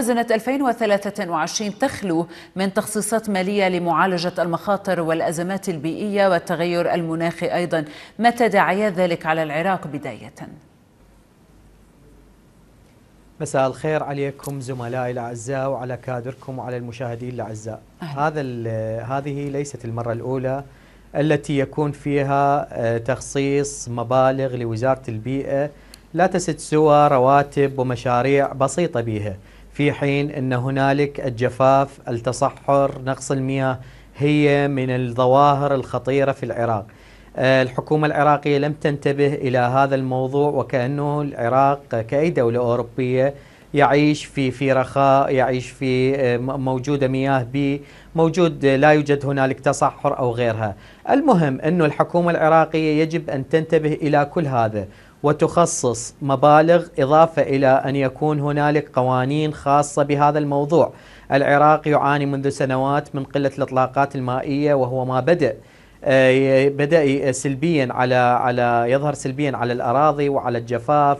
موازنة 2023 تخلو من تخصيصات مالية لمعالجة المخاطر والأزمات البيئية والتغير المناخي أيضا ما تداعيات ذلك على العراق بداية؟ مساء الخير عليكم زملائي الاعزاء وعلى كادركم وعلى المشاهدين الاعزاء. هذا هذه ليست المره الاولى التي يكون فيها آه، تخصيص مبالغ لوزاره البيئه لا تسد سوى رواتب ومشاريع بسيطه بها. في حين أن هنالك الجفاف التصحر نقص المياه هي من الظواهر الخطيرة في العراق آه، الحكومة العراقية لم تنتبه إلى هذا الموضوع وكأنه العراق كأي دولة أوروبية يعيش في في رخاء يعيش في آه، موجوده مياه بي موجود آه، لا يوجد هنالك تصحر او غيرها المهم انه الحكومه العراقيه يجب ان تنتبه الى كل هذا وتخصص مبالغ اضافه الى ان يكون هنالك قوانين خاصه بهذا الموضوع العراق يعاني منذ سنوات من قله الاطلاقات المائيه وهو ما بدا آه، بدا سلبيا على على يظهر سلبيا على الاراضي وعلى الجفاف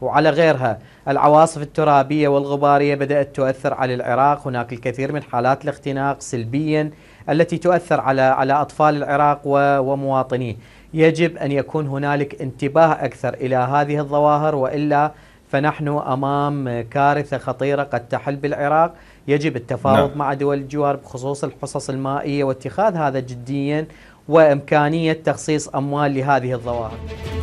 وعلى غيرها العواصف الترابية والغبارية بدأت تؤثر على العراق هناك الكثير من حالات الاختناق سلبيا التي تؤثر على على أطفال العراق ومواطنيه يجب أن يكون هنالك انتباه أكثر إلى هذه الظواهر وإلا فنحن أمام كارثة خطيرة قد تحل بالعراق يجب التفاوض نعم. مع دول الجوار بخصوص الحصص المائية واتخاذ هذا جديا وإمكانية تخصيص أموال لهذه الظواهر